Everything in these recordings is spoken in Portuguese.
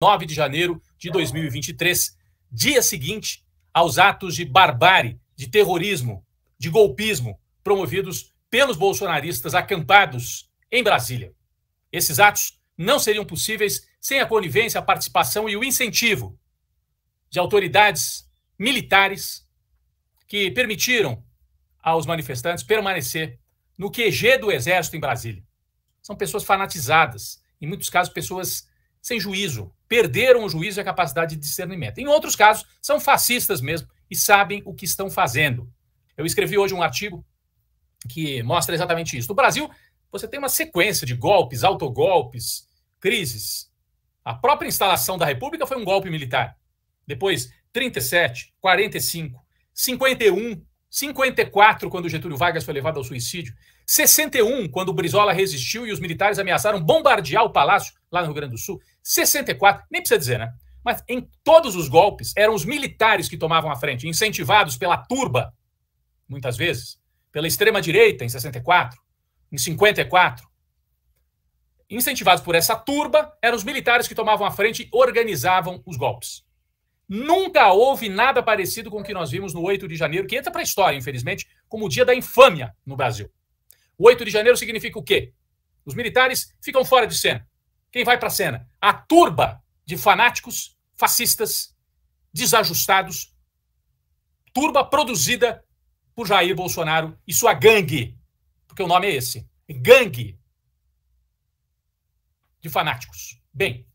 9 de janeiro de 2023, dia seguinte aos atos de barbárie, de terrorismo, de golpismo promovidos pelos bolsonaristas acampados em Brasília. Esses atos não seriam possíveis sem a conivência, a participação e o incentivo de autoridades militares que permitiram aos manifestantes permanecer no QG do Exército em Brasília. São pessoas fanatizadas, em muitos casos, pessoas sem juízo, perderam o juízo e a capacidade de discernimento. Em outros casos, são fascistas mesmo e sabem o que estão fazendo. Eu escrevi hoje um artigo que mostra exatamente isso. No Brasil, você tem uma sequência de golpes, autogolpes, crises. A própria instalação da República foi um golpe militar. Depois, 37, 45, 51, 54, quando Getúlio Vargas foi levado ao suicídio. 61, quando Brizola resistiu e os militares ameaçaram bombardear o palácio lá no Rio Grande do Sul. 64, nem precisa dizer, né? Mas em todos os golpes eram os militares que tomavam a frente, incentivados pela turba, muitas vezes, pela extrema-direita em 64, em 54. Incentivados por essa turba, eram os militares que tomavam a frente e organizavam os golpes. Nunca houve nada parecido com o que nós vimos no 8 de janeiro, que entra para a história, infelizmente, como o dia da infâmia no Brasil. O 8 de janeiro significa o quê? Os militares ficam fora de cena. Quem vai para a cena? A turba de fanáticos, fascistas, desajustados, turba produzida por Jair Bolsonaro e sua gangue, porque o nome é esse, gangue de fanáticos. Bem,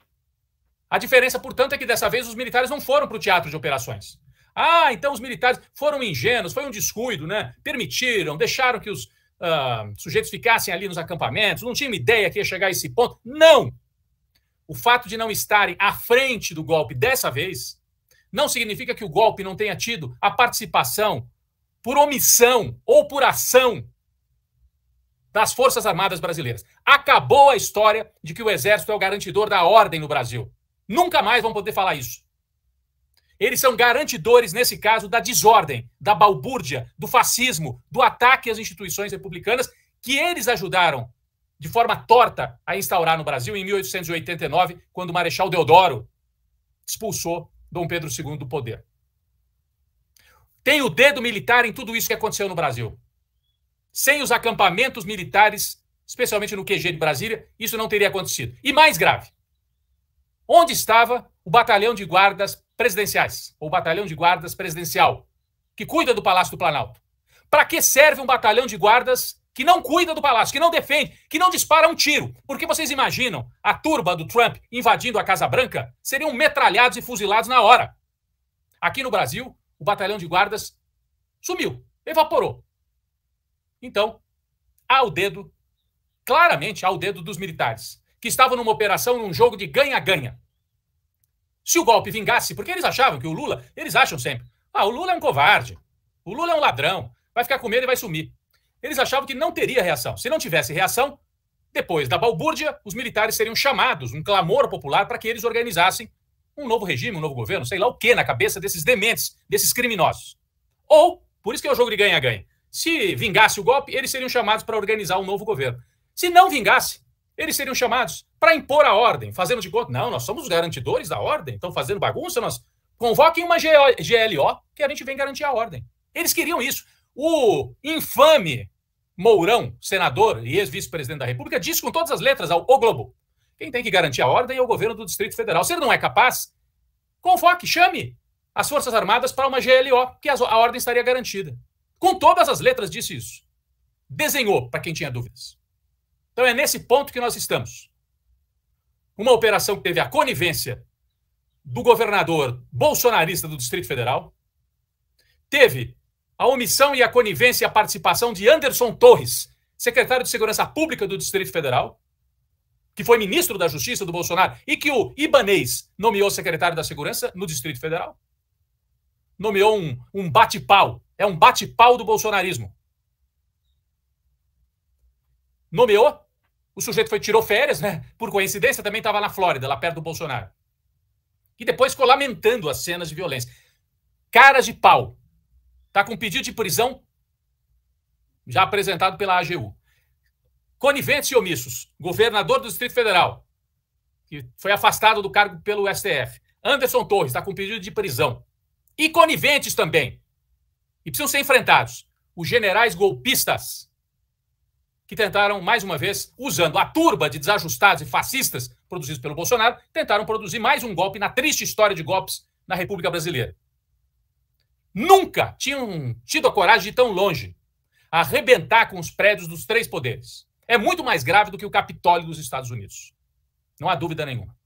a diferença, portanto, é que dessa vez os militares não foram para o teatro de operações. Ah, então os militares foram ingênuos, foi um descuido, né? Permitiram, deixaram que os uh, sujeitos ficassem ali nos acampamentos, não tinham ideia que ia chegar a esse ponto. Não! O fato de não estarem à frente do golpe dessa vez não significa que o golpe não tenha tido a participação por omissão ou por ação das Forças Armadas Brasileiras. Acabou a história de que o Exército é o garantidor da ordem no Brasil. Nunca mais vão poder falar isso. Eles são garantidores, nesse caso, da desordem, da balbúrdia, do fascismo, do ataque às instituições republicanas que eles ajudaram de forma torta a instaurar no Brasil em 1889, quando o Marechal Deodoro expulsou Dom Pedro II do poder. Tem o dedo militar em tudo isso que aconteceu no Brasil. Sem os acampamentos militares, especialmente no QG de Brasília, isso não teria acontecido. E mais grave, Onde estava o batalhão de guardas presidenciais, ou batalhão de guardas presidencial, que cuida do Palácio do Planalto? Para que serve um batalhão de guardas que não cuida do palácio, que não defende, que não dispara um tiro. Porque vocês imaginam a turba do Trump invadindo a Casa Branca? Seriam metralhados e fuzilados na hora. Aqui no Brasil, o batalhão de guardas sumiu, evaporou. Então, há o dedo, claramente há o dedo dos militares que estavam numa operação, num jogo de ganha-ganha. Se o golpe vingasse, porque eles achavam que o Lula, eles acham sempre, ah, o Lula é um covarde, o Lula é um ladrão, vai ficar com medo e vai sumir. Eles achavam que não teria reação. Se não tivesse reação, depois da balbúrdia, os militares seriam chamados, um clamor popular para que eles organizassem um novo regime, um novo governo, sei lá o que, na cabeça desses dementes, desses criminosos. Ou, por isso que é o jogo de ganha-ganha, se vingasse o golpe, eles seriam chamados para organizar um novo governo. Se não vingasse, eles seriam chamados para impor a ordem, fazendo de conta, não, nós somos os garantidores da ordem, estão fazendo bagunça, nós convoquem uma GLO que a gente vem garantir a ordem. Eles queriam isso. O infame Mourão, senador e ex-vice-presidente da República, disse com todas as letras ao O Globo: quem tem que garantir a ordem é o governo do Distrito Federal. Se ele não é capaz, convoque, chame as Forças Armadas para uma GLO, que a ordem estaria garantida. Com todas as letras disse isso. Desenhou, para quem tinha dúvidas. Então é nesse ponto que nós estamos. Uma operação que teve a conivência do governador bolsonarista do Distrito Federal, teve a omissão e a conivência e a participação de Anderson Torres, secretário de Segurança Pública do Distrito Federal, que foi ministro da Justiça do Bolsonaro e que o Ibanês nomeou secretário da Segurança no Distrito Federal. Nomeou um, um bate-pau. É um bate-pau do bolsonarismo. Nomeou o sujeito foi tirou férias, né? Por coincidência, também estava na Flórida, lá perto do Bolsonaro. E depois ficou lamentando as cenas de violência. Caras de pau. Tá com pedido de prisão já apresentado pela AGU. Coniventes e omissos. Governador do Distrito Federal, que foi afastado do cargo pelo STF. Anderson Torres está com pedido de prisão. E coniventes também. E precisam ser enfrentados. Os generais golpistas que tentaram, mais uma vez, usando a turba de desajustados e fascistas produzidos pelo Bolsonaro, tentaram produzir mais um golpe na triste história de golpes na República Brasileira. Nunca tinham tido a coragem de ir tão longe arrebentar com os prédios dos três poderes. É muito mais grave do que o Capitólio dos Estados Unidos. Não há dúvida nenhuma.